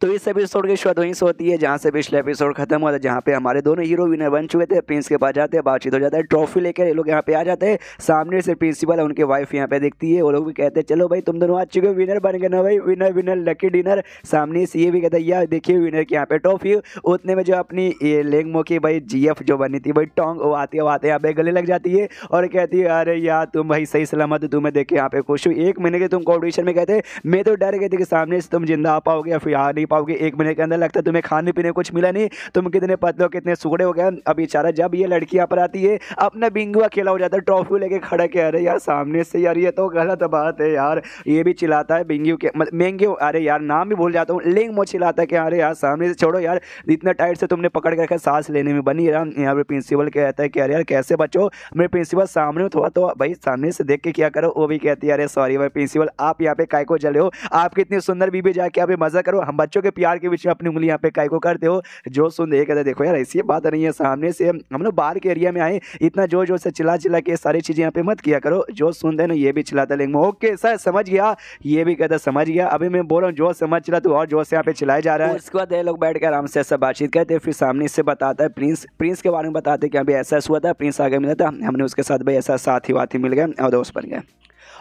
तो इस एपिसोड की शुरुआत वहीं से होती है जहाँ से पिछले एपिसोड खत्म हुआ था जहाँ पे हमारे दोनों हीरो विनर बन चुके थे प्रिंस के पास जाते हैं बातचीत हो जाता है ट्रॉफी लेकर ये लोग यहाँ पे आ जाते हैं सामने से प्रिंसिपल उनके वाइफ यहाँ पे देखती है वो लोग भी कहते हैं चलो भाई तुम दोनों आ चुके विनर बन गए ना भाई विनर विनर लकी डिनर सामने से ये भी कहता है यार देखिए विनर की यहाँ पे ट्रॉफी उतने में जो अपनी लेंगमो की भाई जी जो बनी थी भाई टोंग वो आती है आते यहाँ पे गले लग जाती है और कहती है अरे यार तुम भाई सही सलामत हो तुम्हें देखे यहाँ पे खुश हूँ एक महीने के तुम कॉम्पिटिशन में कहते मैं तो डर गए थे कि सामने से तुम जिंदा आ पाओगे या फिर आ नहीं नहीं पाओगे एक महीने के अंदर लगता है तुम्हें खाने पीने कुछ मिला नहीं तुम कितने पतले हो कितने सुगड़े हो गए अब बेचारा जब ये लड़की यहाँ पर आती है अपना बिंगुआ खेला हो जाता है ट्रॉफी लेके खड़ा किया अरे यार सामने से यार ये तो गलत बात है यार ये भी चिल्लाता है बिंगू के मतलब मेंगू अरे यार नाम भी भूल जाता हूँ लिंग मो चिल्लाता है अरे यार सामने से छोड़ो यार इतना टाइट से तुमने पकड़ के रखा सांस लेने में बनी यार यहाँ पर प्रिंसिपल कहता है कि अरे यार कैसे बचो मेरे प्रिंसिपल सामने में थोड़ा तो भाई सामने से देख के क्या करो वो भी कहती है अरे सॉरी भाई प्रिंसिपल आप यहाँ पे काय को जले हो आप कितनी सुंदर बीबी जाके यहाँ पे मज़ा करो हम बच्चों बच्चों के प्यार के विषय अपनी उंगली यहाँ पे काय को करते हो जो सुन दे कहते देखो यार ऐसी बात नहीं है सामने से हम लोग बाहर के एरिया में आए इतना जोर जोर से चिल्ला चिल्ला के सारी चीज़ें यहाँ पे मत किया करो जो सुन दे ना ये भी चिल्लाता लेकिन ओके सर समझ गया ये भी कहता समझ गया अभी मैं बोल रहा हूँ जो समझ चला तो और जोर से यहाँ पे चिल्लाए जा रहा है उसके बाद ये लोग बैठ कर आराम से ऐसा बातचीत करते फिर सामने से बताता है प्रिंस प्रिंस के बारे में बताते कि अभी ऐसा हुआ था प्रिंस आगे मिला था हमने उसके साथ भाई ऐसा साथी वाथी मिल गए और दोस्त बन गए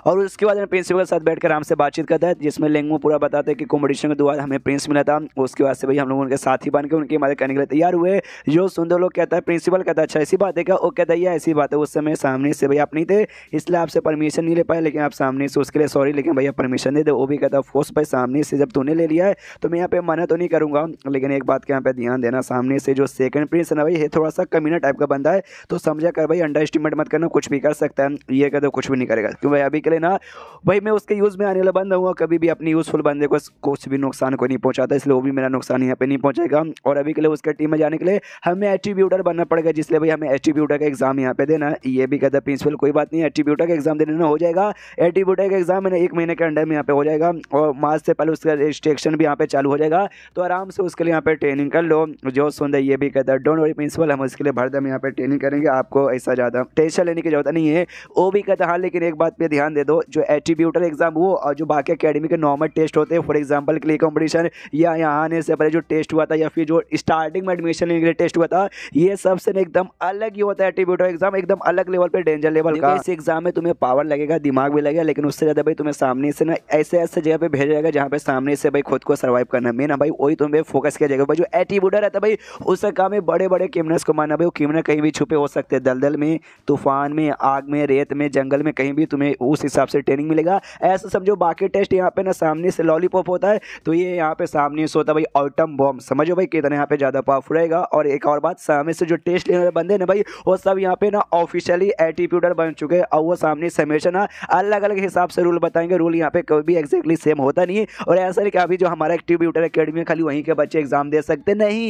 और उसके बाद प्रिंसिपल के साथ बैठ कर आराम से बातचीत करता है जिसमें लेंगू पूरा बताते हैं कि कॉम्पिटिशन के द्वारा हमें प्रिंस मिला था उसके बाद से भाई हम लोग उनके ही बन के उनकी मदद करने के लिए तैयार हुए जो सुंदर लोग कहता है प्रिंसिपल कहता है अच्छा ऐसी बात है क्या वो कहता है ये ऐसी बात है उस समय सामने से भाई आप नहीं थे इसलिए आपसे परमिशन नहीं ले पाए लेकिन आप सामने से उसके लिए सॉरी लेकिन भैया परमिशन दे दे वो भी कहता है फोर्स भाई सामने से जब तूने ले लिया है तो मैं यहाँ पे मना तो नहीं करूँगा लेकिन एक बात के यहाँ पे ध्यान देना सामने से जो सेकंड प्रिंस है ना भाई ये थोड़ा सा कमीना टाइप का बंदा है तो समझा कर भाई अंडर एस्टिमेट मत करना कुछ भी कर सकता है ये कहते कुछ भी नहीं करेगा क्यों भाई सभी के लिए ना भाई मैं उसके यूज़ में आने वाला बंदा हूँ कभी भी अपनी यूज़फुल बंदे को कुछ भी नुकसान को नहीं पहुँचाता इसलिए वो भी मेरा नुकसान यहाँ पे नहीं पहुँचेगा और अभी के लिए उसके टीम में जाने के लिए हमें एट्रीब्यूटर बनना पड़ेगा जिसलिए भाई हमें एट्रीब्यूटर का एग्ज़ाम यहाँ पे देना ये भी कहता है प्रिंसिपल कोई बात नहीं एट्रीब्यूटर का एग्ज़ाम देने में हो जाएगा एट्रीब्यूटर का एग्ज़ाम मैंने एक महीने के अंडर में यहाँ पे हो जाएगा और मार्च से पहले उसका रजिस्ट्रेशन भी यहाँ पे चालू हो जाएगा तो आराम से उसके लिए यहाँ पे ट्रेनिंग कर लो जो सुन रहे ये भी कहता है डोंट वरी प्रिंसिपल हम उसके लिए भरदम यहाँ पे ट्रेनिंग करेंगे आपको ऐसा ज़्यादा टेंशन लेने की जरूरत नहीं है वो भी कहता हाँ लेकिन एक बात पर ध्यान ध्यान दे दो जो एट्रीब्यूटर एग्जाम वो और जो बाकी अकेडमी के नॉर्मल टेस्ट होते हैं फॉर एग्जाम्पल के लिए कॉम्पिटिशन या यहाँ आने से पहले जो टेस्ट हुआ था या फिर जो स्टार्टिंग में एडमिशन लेने के लिए टेस्ट हुआ था ये सबसे एकदम अलग ही होता है एट्रीब्यूटर एग्जाम एकदम अलग लेवल पर डेंजर लेवल का इस एग्जाम में तुम्हें पावर लगेगा दिमाग भी लगेगा लेकिन उससे ज़्यादा भाई तुम्हें सामने से ना ऐसे ऐसे जगह पर भेजा जाएगा जहाँ पे सामने से भाई खुद को सर्वाइव करना मेन भाई वही तुम्हें फोकस किया जाएगा भाई जो एटीब्यूटर रहता है भाई उसका काम है बड़े बड़े क्रिमिनल्स को मारना भाई वो क्रिमिनल कहीं भी छुपे हो सकते हैं दलदल में तूफान में आग में रेत में जंगल में कहीं भी तुम्हें उस हिसाब से ट्रेनिंग मिलेगा ऐसा समझो बाकी टेस्ट यहाँ पे ना सामने से लॉलीपॉप होता है तो ये यहाँ पे सामने से होता भाई ऑटम बॉम्ब समझो भाई कितना यहाँ पे ज़्यादा पावरफुल रहेगा और एक और बात सामने से जो टेस्ट लेने वाले बंदे ना भाई वो सब यहाँ पे ना ऑफिशियली एटीट्यूडर बन चुके हैं और वो सामने से हमेशा ना अलग अलग हिसाब से रूल बताएंगे रूल यहाँ पे कभी भी एक्जैक्टली सेम होता नहीं और ऐसा नहीं कि अभी जो हमारा एक्टिव्यूटर अकेडमी है खाली वहीं के बच्चे एग्जाम दे सकते नहीं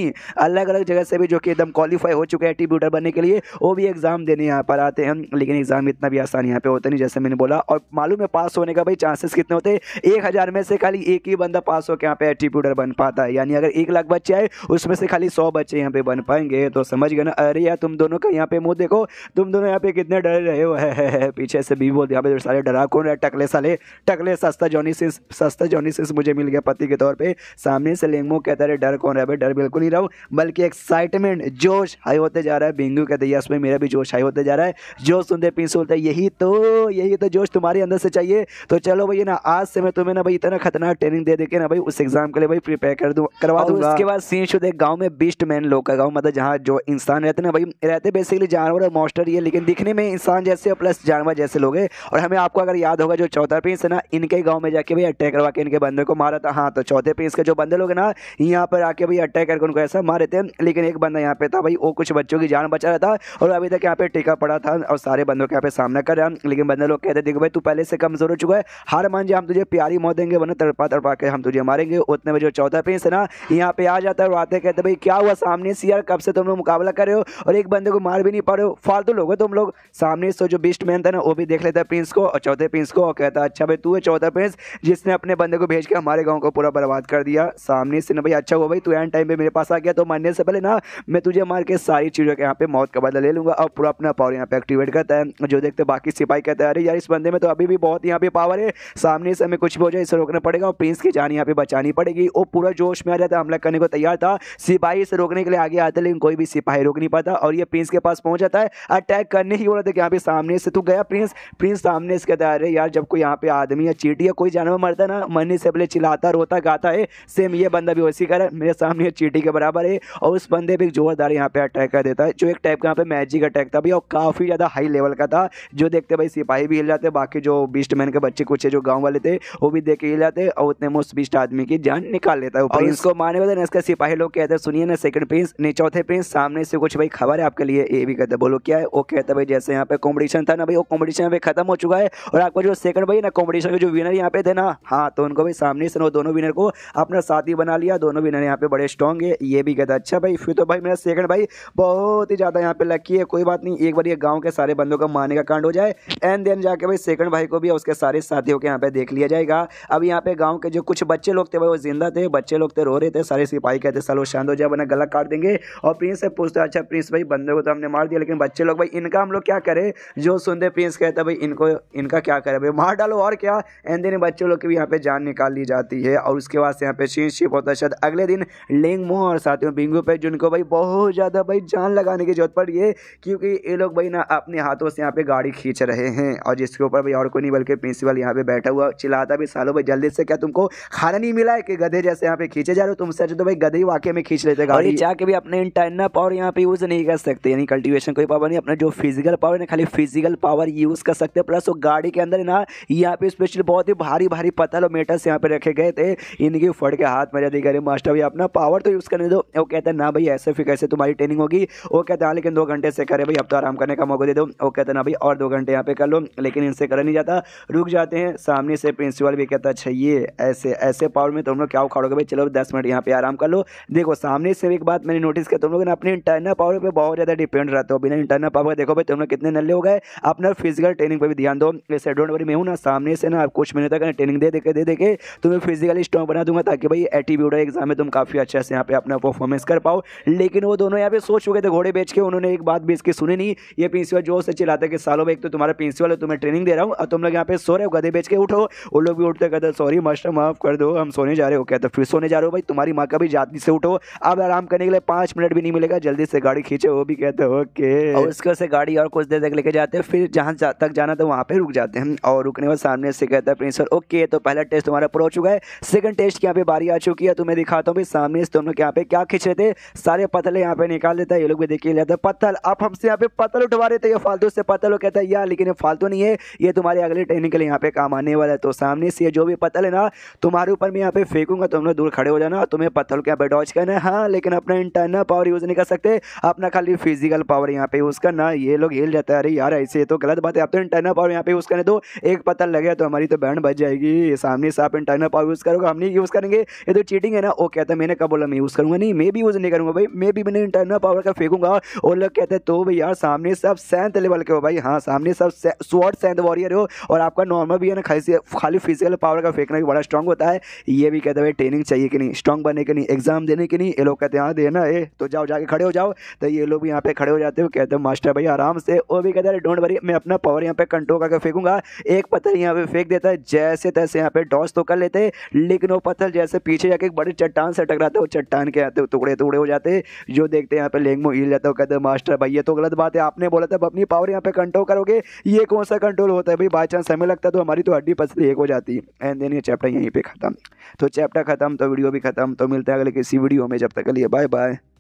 अलग अलग जगह से भी जो कि एकदम क्वालिफाई हो चुके हैं एटीप्यूटर बनने के लिए वो भी एग्जाम देने यहाँ पर आते हैं लेकिन एग्जाम इतना भी आसान यहाँ पे होता नहीं जैसे मैंने बोला होगा और मालूम है पास होने का भाई चांसेस कितने होते हैं एक हज़ार में से खाली एक ही बंदा पास होकर यहाँ पे एट्रीब्यूटर बन पाता है यानी अगर एक लाख बच्चे आए उसमें से खाली सौ बच्चे यहाँ पे बन पाएंगे तो समझ गए ना अरे यार तुम दोनों का यहाँ पे मुँह देखो तुम दोनों यहाँ पे कितने डर रहे हो पीछे से भी बोल यहाँ पे सारे डरा कौन रहा टकले साले टकले सस्ता जॉनी सस्ता जॉनी मुझे मिल गया पति के तौर पर सामने से लेंगमो कहता रहे डर कौन रहा है डर बिल्कुल नहीं रहा बल्कि एक्साइटमेंट जोश हाई होते जा रहा है बिंगू कहते हैं इसमें मेरा भी जोश हाई होते जा रहा है जोश सुनते पीस होता यही तो यही तो जोश तुम्हारे अंदर से चाहिए तो चलो भैया ना आज से मैं तुम्हें ना भाई इतना खतरनाक ट्रेनिंग दे दे ना भाई उस एग्जाम के लिए भाई प्रिपेयर कर दूँ करवा दूंगा उसके बाद सीन शुद्ध एक गाँव में बीस्ट मैन लोग का गाँव मतलब जहाँ जो इंसान रहते ना भाई रहते बेसिकली जानवर और मॉस्टर ये लेकिन दिखने में इंसान जैसे और प्लस जानवर जैसे लोग हैं और हमें आपको अगर याद होगा जो चौथा प्रिंस है ना इनके गाँव में जाके भाई अटैक करवा के इनके बंदे को मारा था हाँ तो चौथे प्रिंस के जो बंदे लोग हैं ना यहाँ पर आके भाई अटैक करके उनको ऐसा मारे थे लेकिन एक बंदा यहाँ पे था भाई वो कुछ बच्चों की जान बचा रहा था और अभी तक यहाँ पे टीका पड़ा था और सारे बंदों के यहाँ पे सामना कर रहा लेकिन बंदे लोग कहते देखो भाई तू पहले से कमजोर हो चुका है हार मान जी हम तुझे प्यारी मौत देंगे वरना तड़पा तड़पा के हम तुझे मारेंगे उतने बजे चौदह पे से ना यहाँ पे आ जाता है और आते कहते भाई क्या हुआ सामने से यार कब से तुम लोग मुकाबला कर रहे हो और एक बंदे को मार भी नहीं पा रहे हो फालतू लोग तुम लोग सामने से जो बिस्ट मैन था ना वो भी देख लेता है प्रिंस को और चौथे प्रिंस को और कहता अच्छा भाई तू है चौथा प्रिंस जिसने अपने बंदे को भेज के हमारे गाँव को पूरा बर्बाद कर दिया सामने से ना भाई अच्छा हुआ भाई तू एंड टाइम पे मेरे पास आ गया तो मरने से पहले ना मैं तुझे मार के सारी चीज़ों के यहाँ पे मौत का बदला ले लूँगा और पूरा अपना पावर यहाँ पे एक्टिवेट करता है जो देखते बाकी सिपाही कहता है अरे यार इस बंदे में तो अभी भी बहुत यहाँ पे पावर है सामने से हमें कुछ भी हो जाए इसे रोकना पड़ेगा और प्रिंस की जान यहाँ पे बचानी पड़ेगी वो पूरा जोश में आ जाता हमला करने को तैयार था सिपाही इसे रोकने के लिए आगे आते लेकिन कोई भी सिपाही रोक नहीं पाता और ये प्रिंस के पास पहुँच जाता है अटैक करने ही बोला था कि यहाँ पे सामने से तो गया प्रिंस प्रिंस सामने से कहता है यार जब कोई यहाँ पे आदमी या चीटी या कोई जानवर मरता ना मरने से पहले चिल्लाता रोता गाता है सेम ये बंदा भी वैसी कर मेरे सामने चीटी के बराबर है और उस बंदे पर जोरदार यहाँ पे अटैक कर देता है जो एक टाइप का यहाँ पे मैजिक अटैक था भी और काफ़ी ज़्यादा हाई लेवल का था जो देखते भाई सिपाही भी हिल जाते जाते बाकी जो बीस्ट मैन के बच्चे कुछ है जो गाँव वाले थे वो भी देखे के जाते और उतने में उस बीस्ट आदमी की जान निकाल लेता है प्रिंस को मारने वाले इसका सिपाही लोग कहते सुनिए ना सेकंड प्रिंस नहीं चौथे प्रिंस सामने से कुछ भाई खबर है आपके लिए ये भी कहते बोलो क्या है वो कहते भाई जैसे यहाँ पे कॉम्पिटिशन था ना भाई वो कॉम्पिटिशन भाई खत्म हो चुका है और आपको जो सेकंड भाई ना कॉम्पिटिशन के जो विनर यहाँ पे थे ना हाँ तो उनको भाई सामने से दोनों विनर को अपना साथी बना लिया दोनों विनर यहाँ पे बड़े स्ट्रॉन्ग है ये भी कहता अच्छा भाई फिर तो भाई मेरा सेकंड भाई बहुत ही ज़्यादा यहाँ पे लकी है कोई बात नहीं एक बार ये गाँव के सारे बंदों का मारने का कांड हो जाए एंड देन जाके इस सेकंड भाई को भी उसके सारे साथियों के यहाँ पे देख लिया जाएगा अब यहाँ पे गांव के जो कुछ बच्चे लोग थे वो जिंदा थे बच्चे लोग थे रो रहे थे सारे सिपाही कहते सालो शांत हो जाए वरना गला काट देंगे और प्रिंस से पूछते अच्छा प्रिंस भाई बंदे को तो हमने मार दिया लेकिन बच्चे लोग भाई इनका हम लोग क्या करें जो सुनते प्रिंस कहते भाई इनको इनका क्या करें भाई मार डालो और क्या एन दिन बच्चे लोग की भी यहाँ पे जान निकाल ली जाती है और उसके बाद से यहाँ पे शीन शिप होता शायद अगले दिन लेंग मोह और साथियों बिंगू पे जिनको भाई बहुत ज़्यादा भाई जान लगाने की जरूरत पड़ी है क्योंकि ये लोग भाई ना अपने हाथों से यहाँ पे गाड़ी खींच रहे हैं और जिसके ऊपर भाई और कोई नहीं बल्कि प्रिंसिपल यहाँ पे बैठा हुआ चिल्लाता भी सालों भाई जल्दी से क्या तुमको खाना नहीं मिला है कि गधे जैसे यहाँ पे खींचे जा रहे हो तुम सच तो भाई गधे ही वाकई में खींच लेते गाड़ी जाके भी अपने इंटरनल पावर यहाँ पे यूज़ नहीं कर सकते यानी कल्टिवेशन कोई पावर नहीं अपना जो फिजिकल पावर है खाली फिजिकल पावर यूज़ कर सकते प्लस वो गाड़ी के अंदर ना यहाँ पे स्पेशल बहुत ही भारी भारी पत्थर और मेटल्स यहाँ पे रखे गए थे इनकी फट के हाथ मजा दी मास्टर भाई अपना पावर तो यूज़ करने दो वो कहते हैं ना भाई ऐसे फिर कैसे तुम्हारी ट्रेनिंग होगी वो कहते हैं हाँ, लेकिन दो घंटे से करे भाई अब तो आराम करने का मौका दे दो वो कहते हैं ना भाई और दो घंटे यहाँ पे कर लो लेकिन से करा नहीं जाता रुक जाते हैं सामने से प्रिंसिपल भी कहता अच्छा ये ऐसे ऐसे पावर में तुम लोग क्या उखाड़ोगे भाई चलो दस मिनट यहाँ पे आराम कर लो देखो सामने से एक बात मैंने नोटिस किया तुम लोग अपने इंटरनल पावर पर बहुत ज़्यादा डिपेंड रहते हो बिना इंटरनल पावर देखो भाई तुम लोग कितने नल्ले हो गए अपना फिजिकल ट्रेनिंग पर भी ध्यान दो ऐसे डोंट वरी मैं हूँ ना सामने से ना कुछ महीने तक ट्रेनिंग दे देखे दे देखे तुम्हें फिजिकली स्ट्रॉन्ग बना दूंगा ताकि भाई एटीट्यूड एग्जाम में तुम काफ़ी अच्छे से यहाँ पे अपना परफॉर्मेंस कर पाओ लेकिन वो दोनों यहाँ पे सोच चुके थे घोड़े बेच के उन्होंने एक बात भी इसकी सुनी नहीं ये प्रिंसिपल जोर से चिल्लाते कि सालों भाई एक तो तुम्हारा प्रिंसिपल है तुम्हें ट्रेनिंग टाइम दे रहा हूँ तुम लोग यहाँ पे सो रहे हो गधे बेच के उठो वो लोग भी उठते कहते सॉरी मास्टर माफ़ कर दो हम सोने जा रहे हो क्या तो फिर सोने जा रहे हो भाई तुम्हारी माँ का भी जाति से उठो अब आराम करने के लिए पांच मिनट भी नहीं मिलेगा जल्दी से गाड़ी खींचे वो भी कहते हो ओके और उसके से गाड़ी और कुछ देर तक लेके जाते हैं फिर जहाँ तक जाना था वहाँ पे रुक जाते हैं और रुकने वाले सामने से कहता है प्रिंसिपल ओके तो पहला टेस्ट तुम्हारा पूरा हो चुका है सेकंड टेस्ट की यहाँ पे बारी आ चुकी है तुम्हें तो दिखाता हूँ भाई सामने से तुम लोग यहाँ पे क्या खींच रहे थे सारे पत्थल यहाँ पे निकाल देता है ये लोग भी देखिए लेता है पत्थर आप हमसे यहाँ पे पत्थर उठवा रहे थे ये फालतू से पत्थर कहता है यार लेकिन ये फालतू नहीं है ये तुम्हारे अगले ट्रेनिंग के लिए यहाँ पे काम आने वाला है तो सामने से जो भी पतल है ना तुम्हारे ऊपर मैं यहाँ पे फेंकूंगा तुमने लोग दूर खड़े हो जाना तुम्हें पत्थर को यहाँ डॉच करना है हाँ लेकिन अपना इंटरनल पावर यूज़ नहीं कर सकते अपना खाली फिजिकल पावर यहाँ पे यूज़ करना ये लोग हिल जाता है अरे यार ऐसे तो गलत बात है आप तो इंटरनल पावर यहाँ पे यूज़ करने दो एक पतल लगे तो हमारी तो बैंड बच जाएगी सामने से आप इंटरनल पावर यूज़ करोगे हम नहीं यूज़ करेंगे ये तो चीटिंग है ना वो कहता है मैंने कब बोला मैं यूज़ करूंगा नहीं मैं भी यूज़ नहीं करूंगा भाई मैं भी मैंने इंटरनल पावर का फेंकूंगा और लोग कहते हैं तो भाई यार सामने सब सेंथ लेवल के हो भाई हाँ सामने सब स्वॉट सेंथ द वॉरियर हो और आपका नॉर्मल भी है ना खाली खाली फिजिकल पावर का फेंकना भी बड़ा स्ट्रॉन्ग होता है ये भी कहते भाई ट्रेनिंग चाहिए कि नहीं स्ट्रॉन्ग बनने के नहीं एग्जाम देने के नहीं ये लोग कहते हैं हाँ देना ए तो जाओ जाके खड़े हो जाओ तो ये लोग भी यहाँ पे खड़े हो जाते हो कहते मास्टर भाई आराम से वो भी कहते हैं डोंट वरी मैं अपना पावर यहाँ पे कंट्रोल करके फेंकूंगा एक पत्थर यहाँ पे फेंक देता है जैसे तैसे यहाँ पे डॉस तो कर लेते लेकिन वो पत्थर जैसे पीछे जाके एक बड़ी चट्टान से टकराते हो चट्टान के आते हो टुकड़े टुकड़े हो जाते जो देखते यहाँ पे लेंगमो हिल जाता है कहते मास्टर भाई ये तो गलत बात है आपने बोला था अपनी पावर यहाँ पे कंट्रोल करोगे ये कौन सा कंट्रोल कंट्रोल होता है भाई बाई चांस समय लगता है तो हमारी तो हड्डी पसली एक हो जाती है एंड देन ये चैप्टर यहीं पे ख़त्म तो चैप्टर ख़त्म तो वीडियो भी ख़त्म तो मिलते हैं अगले किसी वीडियो में जब तक के लिए बाय बाय